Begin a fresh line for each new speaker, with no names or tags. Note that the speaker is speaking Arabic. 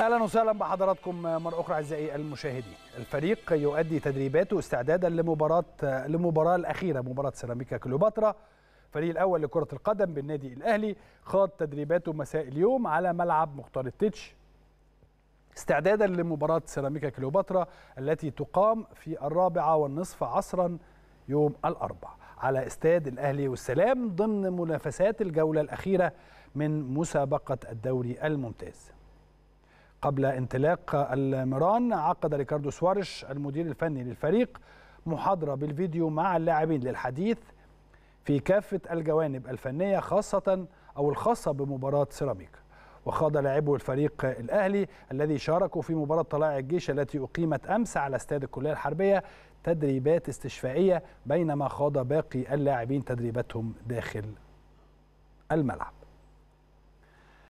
اهلا وسهلا بحضراتكم مره اخرى اعزائي المشاهدين الفريق يؤدي تدريباته استعدادا لمباراه للمباراه الاخيره مباراه سيراميكا كليوباترا الفريق الاول لكره القدم بالنادي الاهلي خاض تدريباته مساء اليوم على ملعب مختار التتش استعدادا لمباراه سيراميكا كليوباترا التي تقام في الرابعه والنصف عصرا يوم الاربعاء على استاد الاهلي والسلام ضمن منافسات الجوله الاخيره من مسابقه الدوري الممتاز قبل انطلاق المران عقد ريكاردو سوارش المدير الفني للفريق محاضرة بالفيديو مع اللاعبين للحديث في كافة الجوانب الفنية خاصة أو الخاصة بمباراة سيراميكا وخاض لاعبو الفريق الأهلي الذي شاركوا في مباراة طلائع الجيش التي أقيمت أمس على استاد الكلية الحربية تدريبات استشفائية بينما خاض باقي اللاعبين تدريباتهم داخل الملعب